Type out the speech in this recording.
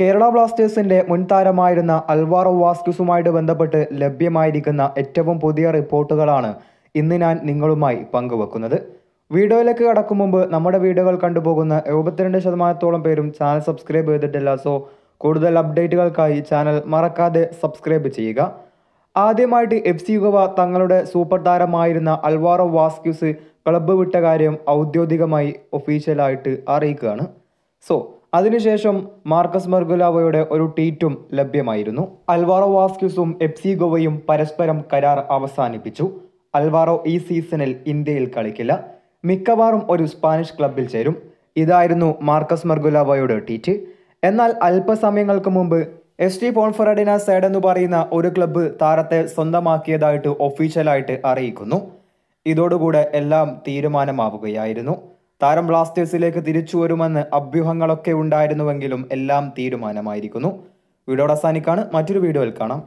കേരള ബ്ലാസ്റ്റേഴ്സിന്റെ മുൻ താരമായിരുന്ന അൽവാറോ വാസ്ക്യൂസുമായിട്ട് ബന്ധപ്പെട്ട് ലഭ്യമായിരിക്കുന്ന ഏറ്റവും പുതിയ റിപ്പോർട്ടുകളാണ് ഇന്ന് ഞാൻ നിങ്ങളുമായി പങ്കുവെക്കുന്നത് വീഡിയോയിലേക്ക് കടക്കും മുമ്പ് നമ്മുടെ വീഡിയോകൾ കണ്ടുപോകുന്ന എഴുപത്തിരണ്ട് ശതമാനത്തോളം പേരും ചാനൽ സബ്സ്ക്രൈബ് ചെയ്തിട്ടില്ല സോ കൂടുതൽ അപ്ഡേറ്റുകൾക്കായി ചാനൽ മറക്കാതെ സബ്സ്ക്രൈബ് ചെയ്യുക ആദ്യമായിട്ട് എഫ് സി യുഗവ തങ്ങളുടെ സൂപ്പർ താരമായിരുന്ന അൽവാറോ വാസ്ക്യൂസ് ക്ലബ്ബ് വിട്ട കാര്യം ഔദ്യോഗികമായി ഒഫീഷ്യലായിട്ട് അറിയിക്കുകയാണ് സോ അതിനുശേഷം മാർക്കസ് മെർഗുലാവയുടെ ഒരു ട്വീറ്റും ലഭ്യമായിരുന്നു അൽവാറോ വാസ്ക്യൂസും എഫ് ഗോവയും പരസ്പരം കരാർ അവസാനിപ്പിച്ചു അൽവാറോ ഈ സീസണിൽ ഇന്ത്യയിൽ കളിക്കില്ല മിക്കവാറും ഒരു സ്പാനിഷ് ക്ലബിൽ ചേരും ഇതായിരുന്നു മാർക്കസ് മെർഗുലാവയുടെ ട്വീറ്റ് എന്നാൽ അല്പസമയങ്ങൾക്ക് മുമ്പ് എസ് ടി പോൺഫറഡിന സൈഡ് എന്ന് പറയുന്ന ഒരു ക്ലബ്ബ് താരത്തെ സ്വന്തമാക്കിയതായിട്ട് ഒഫീഷ്യലായിട്ട് അറിയിക്കുന്നു ഇതോടുകൂടെ എല്ലാം തീരുമാനമാവുകയായിരുന്നു താരം ബ്ലാസ്റ്റേഴ്സിലേക്ക് തിരിച്ചു വരുമെന്ന് അഭ്യൂഹങ്ങളൊക്കെ ഉണ്ടായിരുന്നുവെങ്കിലും എല്ലാം തീരുമാനമായിരിക്കുന്നു വീഡിയോ അവസാനിക്കാണ് മറ്റൊരു വീഡിയോയിൽ കാണാം